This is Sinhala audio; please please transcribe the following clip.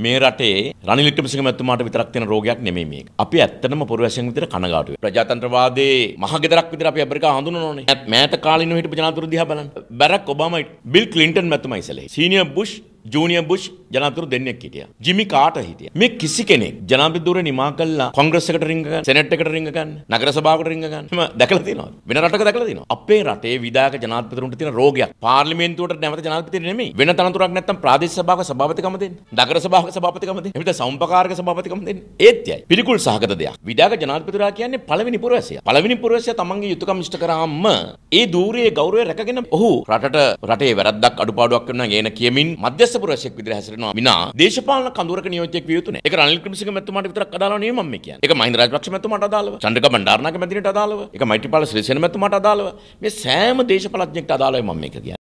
මේ රටේ රනිල් වික්‍රමසිංහ මැතිතුමාට විතරක් තියෙන රෝගයක් නෙමෙයි මේක. අපි ඇත්තටම පොර වැසියන් විතර කනගාටුයි. ප්‍රජාතන්ත්‍රවාදයේ මහගෙදරක් විතර අපි ඇමරිකාව හඳුනනෝනේ. ඈත කාලිනු හිටපු ජනාධිපති දිහා බලන්න. බැරක් ඔබාමා, බිල් ක්ලින්ටන් මැතිතුමා ඉසලේ. සීනියර් බුෂ් ජූනිය බුෂ් ජනතුර දෙන්නෙක් හිටිය. ජිමි කාට හිටිය. මේ කිසි කෙනෙක් ජනාධිපතිදුර නිමා කළා කොංග්‍රස් එකට රිංග ගන්න, සෙනෙට් එකට රිංග ගන්න, නගර සභාවකට රිංග ගන්න. මම දැකලා තියෙනවා. වෙන රටක දැකලා තියෙනවා. අපේ රටේ විධායක ජනාධිපතිවරුන්ට තියෙන රෝගයක්. පාර්ලිමේන්තුවට නැවත ජනාධිපති නෙමෙයි. වෙන තනතුරක් නැත්තම් ප්‍රාදේශීය සභාවක සභාපතිකම දෙන්න. නගර සභාවක සභාපතිකම දෙන්න. එවිට සම්පකාරක සභාපතිකම දෙන්න. ඒත්යයි. පිළිකුල් සහගත දෙයක්. විධායක ජනාධිපතිවරයා කියන්නේ පළවෙනි පුරවැසියා. පළවෙනි පුරවැසියා තමන්ගේ යුතුයකම් ඉෂ්ට කරාම ඒ ධූරයේ ගෞරවය රැකගෙන ඔහු රටට රටේ වැරද්දක් අඩුපාඩුවක් කරනවා කියන කියමින් මැදිස්ත්‍ර විදේශ පුරවැසියෙක් විදිහට හැසිරෙනවා විනා දේශපාලන කඳුරක නියෝජ්‍යයෙක් විය යුතු නැහැ. ඒක රනිල් ක්‍රමසිංහ මැතිතුමාට විතරක් අදාළව නෙවෙයි මම මේ කියන්නේ. ඒක මහින්ද රාජපක්ෂ මැතිතුමාට අදාළව, චන්ද්‍රක බණ්ඩාරනායක මැතිතුමාට අදාළව, ඒක මෛත්‍රීපාල සිරිසේන මැතිතුමාට අදාළව මේ සෑම දේශපාලඥයෙක්ට අදාළවයි මම මේක කියන්නේ.